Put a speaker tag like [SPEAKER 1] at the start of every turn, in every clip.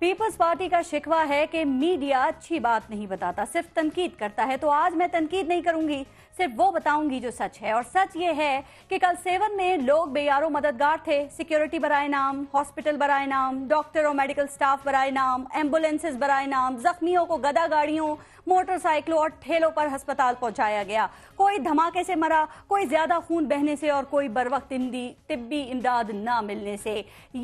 [SPEAKER 1] peoples party का शिकवा है कि मीडिया अच्छी बात नहीं बताता सिर्फ तनकीद करता है तो आज मैं तनकीद नहीं करूंगी सिर्फ वो बताऊंगी जो सच है और सच ये है कि कल सेवन में लोग बेयारो मददगार थे सिक्योरिटी बराए नाम हॉस्पिटल बराए नाम डॉक्टर और मेडिकल स्टाफ बराए नाम एम्बुलेंसेज बराए नाम जख्मियों को गदा गाड़ियों मोटरसाइकिलों और ठेलों पर अस्पताल पहुंचाया गया कोई धमाके से मरा कोई ज्यादा खून बहने से और कोई बर वक्त तिब्बी इमदाद ना मिलने से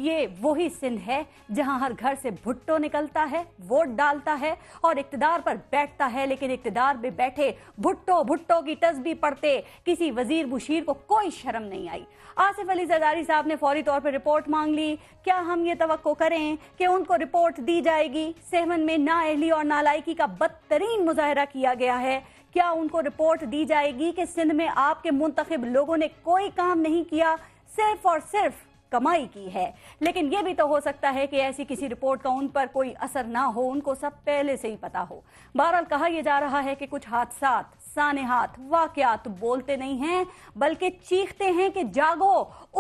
[SPEAKER 1] ये वही सिंध है जहां हर घर से भुट्टो निकलता है वोट डालता है और इकतदार पर बैठता है लेकिन इकतदार में बैठे भुट्टो भुट्टो की तस्बी पढ़ते किसी वजीर बुशीर को कोई शर्म नहीं आई आसिफ अली जरदारी साहब ने फौरी तौर पर रिपोर्ट मांग ली क्या हम ये तो करें कि उनको रिपोर्ट दी जाएगी सेहमन में ना अहली और नालायकी का बदतरीन मुजाहरा किया गया है क्या उनको रिपोर्ट दी जाएगी कि सिंध में आपके मुंतब लोगों ने कोई काम नहीं किया सिर्फ और सिर्फ कमाई की है लेकिन यह भी तो हो सकता है कि ऐसी किसी रिपोर्ट का उन पर कोई असर ना हो उनको सब पहले से ही पता हो बहरहाल कहा यह जा रहा है कि कुछ हादसा साने हाथ वाकयात बोलते नहीं हैं बल्कि चीखते हैं कि जागो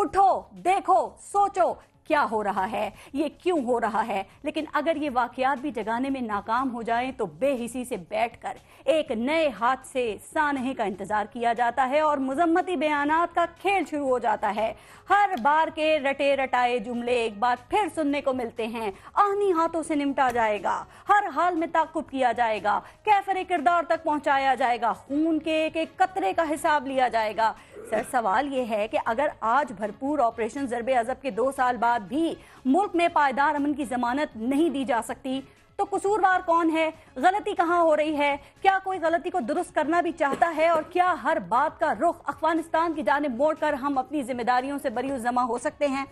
[SPEAKER 1] उठो देखो सोचो क्या हो रहा है ये क्यों हो रहा है लेकिन अगर ये वाकयात भी जगाने में नाकाम हो जाए तो बेहिसी से बैठकर एक नए हाथ से सानहे का इंतजार किया जाता है और मजम्मती बयान का खेल शुरू हो जाता है हर बार के रटे रटाए जुमले एक बार फिर सुनने को मिलते हैं आहनी हाथों से निपटा जाएगा हर हाल में ताकुब किया जाएगा कैफरे किरदार तक पहुंचाया जाएगा खून के एक एक कतरे का हिसाब लिया जाएगा सर सवाल यह है कि अगर आज भरपूर ऑपरेशन जरबे अजब के दो साल बाद बाद भी मुल्क में पायदार अमन की जमानत नहीं दी जा सकती तो कसूरवार कौन है गलती कहाँ हो रही है क्या कोई गलती को दुरुस्त करना भी चाहता है और क्या हर बात का रुख अफगानिस्तान की जानब मोड़ कर हम अपनी जिम्मेदारियों से बरी जमा हो सकते हैं